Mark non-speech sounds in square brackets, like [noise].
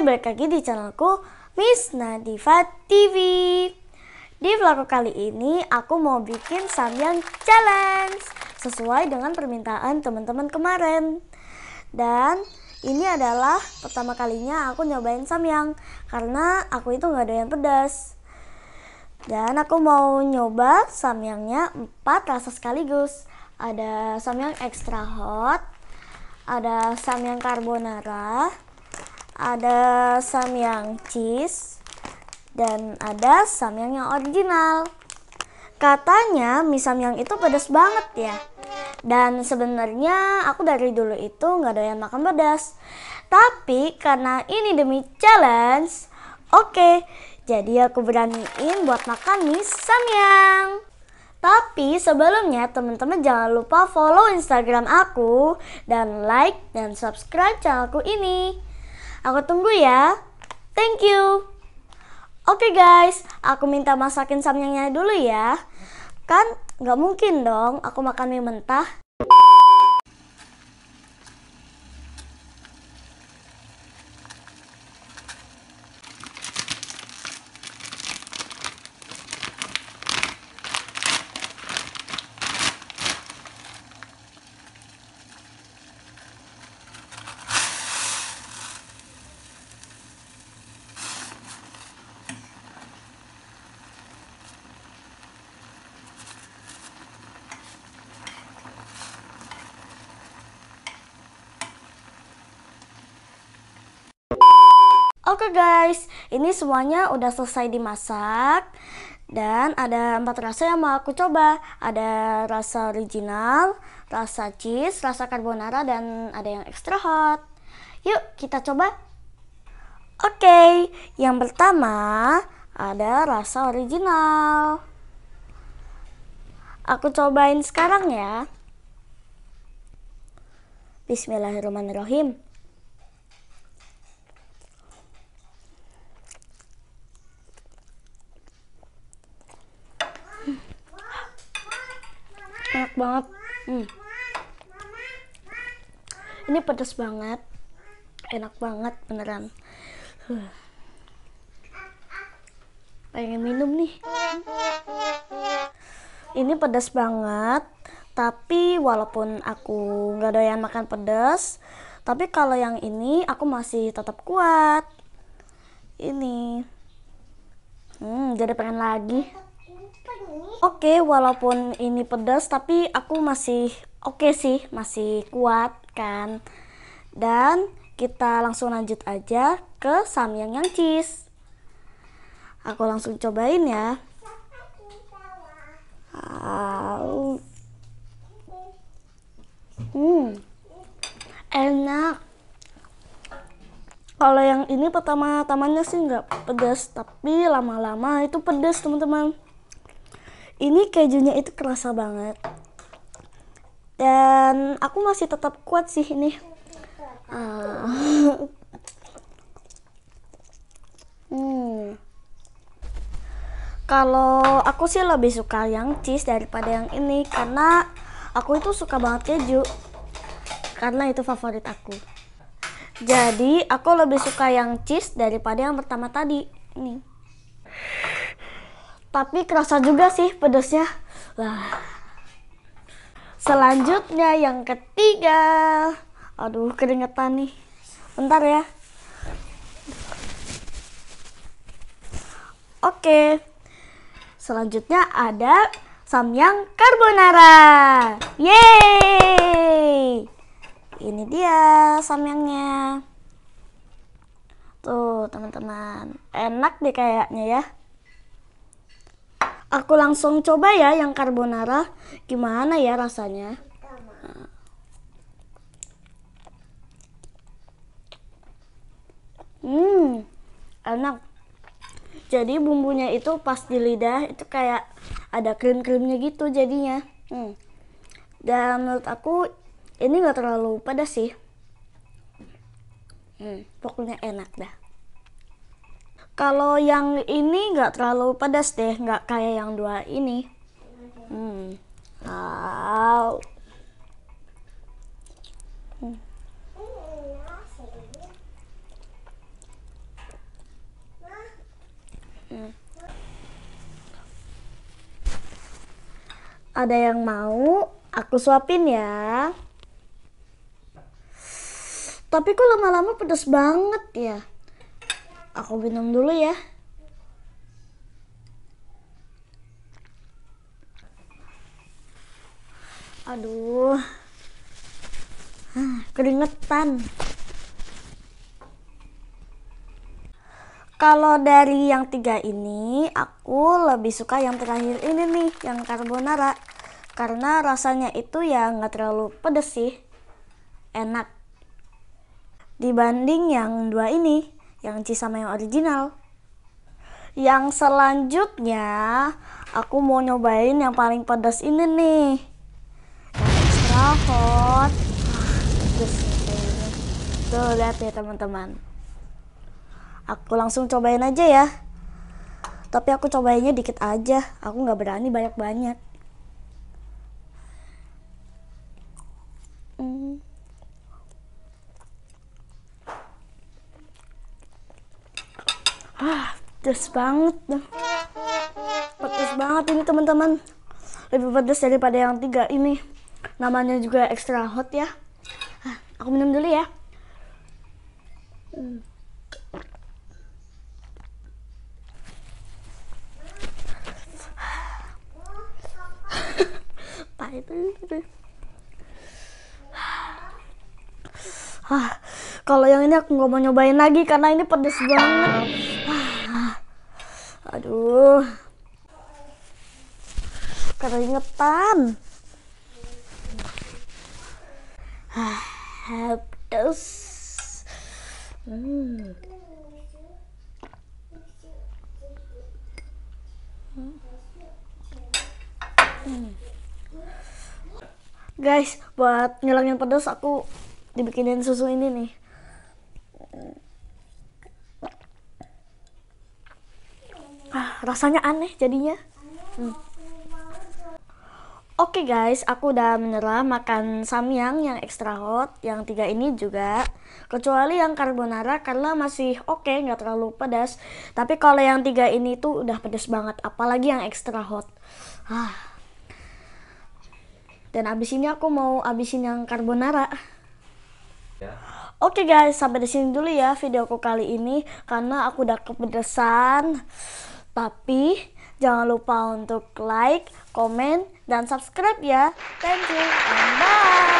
balik lagi di channelku Miss Nadiva TV Di vlog kali ini aku mau bikin samyang challenge Sesuai dengan permintaan teman-teman kemarin Dan ini adalah pertama kalinya aku nyobain samyang Karena aku itu gak doyan pedas Dan aku mau nyoba samyangnya 4 rasa sekaligus Ada samyang extra hot ada samyang carbonara, ada samyang cheese dan ada samyang yang original. Katanya mie samyang itu pedas banget ya. Dan sebenarnya aku dari dulu itu nggak doyan makan pedas. Tapi karena ini demi challenge, oke, okay, jadi aku beraniin buat makan mie samyang. Tapi sebelumnya teman-teman jangan lupa follow Instagram aku dan like dan subscribe channelku ini. Aku tunggu ya. Thank you. Oke okay guys, aku minta masakin samyangnya dulu ya. Kan nggak mungkin dong aku makan mie mentah. Oke okay guys, ini semuanya udah selesai dimasak dan ada empat rasa yang mau aku coba. Ada rasa original, rasa cheese, rasa carbonara dan ada yang extra hot. Yuk kita coba. Oke, okay, yang pertama ada rasa original. Aku cobain sekarang ya. Bismillahirrahmanirrahim. banget hmm. ini pedas banget enak banget beneran huh. pengen minum nih ini pedas banget tapi walaupun aku nggak doyan makan pedas tapi kalau yang ini aku masih tetap kuat ini hmm, jadi pengen lagi Oke, okay, walaupun ini pedas tapi aku masih oke okay sih, masih kuat kan. Dan kita langsung lanjut aja ke samyang yang cheese. Aku langsung cobain ya. Hmm. Enak. Kalau yang ini pertama-tamanya sih nggak pedas, tapi lama-lama itu pedas teman-teman ini kejunya itu kerasa banget dan aku masih tetap kuat sih ini uh. [laughs] hmm. kalau aku sih lebih suka yang cheese daripada yang ini karena aku itu suka banget keju karena itu favorit aku jadi aku lebih suka yang cheese daripada yang pertama tadi nih tapi kerasa juga sih pedasnya. lah Selanjutnya yang ketiga. Aduh, keringetan nih. Bentar ya. Oke. Selanjutnya ada samyang carbonara. Yeay! Ini dia samyangnya. Tuh, teman-teman. Enak deh kayaknya ya. Aku langsung coba ya yang carbonara. Gimana ya rasanya? Hmm, enak. Jadi bumbunya itu pas di lidah itu kayak ada krim-krimnya gitu jadinya. Hmm. Dan menurut aku ini nggak terlalu pedas sih. Hmm, pokoknya enak dah. Kalau yang ini nggak terlalu pedas deh, nggak kayak yang dua ini. Hmm. Wow. Hmm. hmm. Ada yang mau? Aku suapin ya. Tapi kok lama-lama pedas banget ya. Aku minum dulu ya. Aduh. [sighs] Keringetan. Kalau dari yang tiga ini, aku lebih suka yang terakhir ini nih, yang carbonara. Karena rasanya itu ya nggak terlalu pedes sih. Enak. Dibanding yang dua ini yang C sama yang original. Yang selanjutnya, aku mau nyobain yang paling pedas ini nih. Yang extra hot. Tuh, lihat ya teman-teman. Aku langsung cobain aja ya. Tapi aku cobainnya dikit aja. Aku nggak berani banyak-banyak. ah pedes banget pedes banget ini teman-teman lebih pedes daripada yang tiga ini namanya juga extra hot ya ah, aku minum dulu ya [laughs] pahit ah kalau yang ini aku nggak mau nyobain lagi karena ini pedes banget aduh keringetan pedas hmm. guys buat ngilangin pedas aku dibikinin susu ini nih ah, rasanya aneh jadinya hmm. oke okay guys aku udah menyerah makan samyang yang extra hot yang tiga ini juga kecuali yang carbonara karena masih oke okay, nggak terlalu pedas tapi kalau yang tiga ini tuh udah pedas banget apalagi yang extra hot ah. dan abis ini aku mau abisin yang carbonara ya. Oke okay guys, sampai di sini dulu ya videoku kali ini karena aku udah kepedesan. Tapi jangan lupa untuk like, comment, dan subscribe ya. Thank you and bye.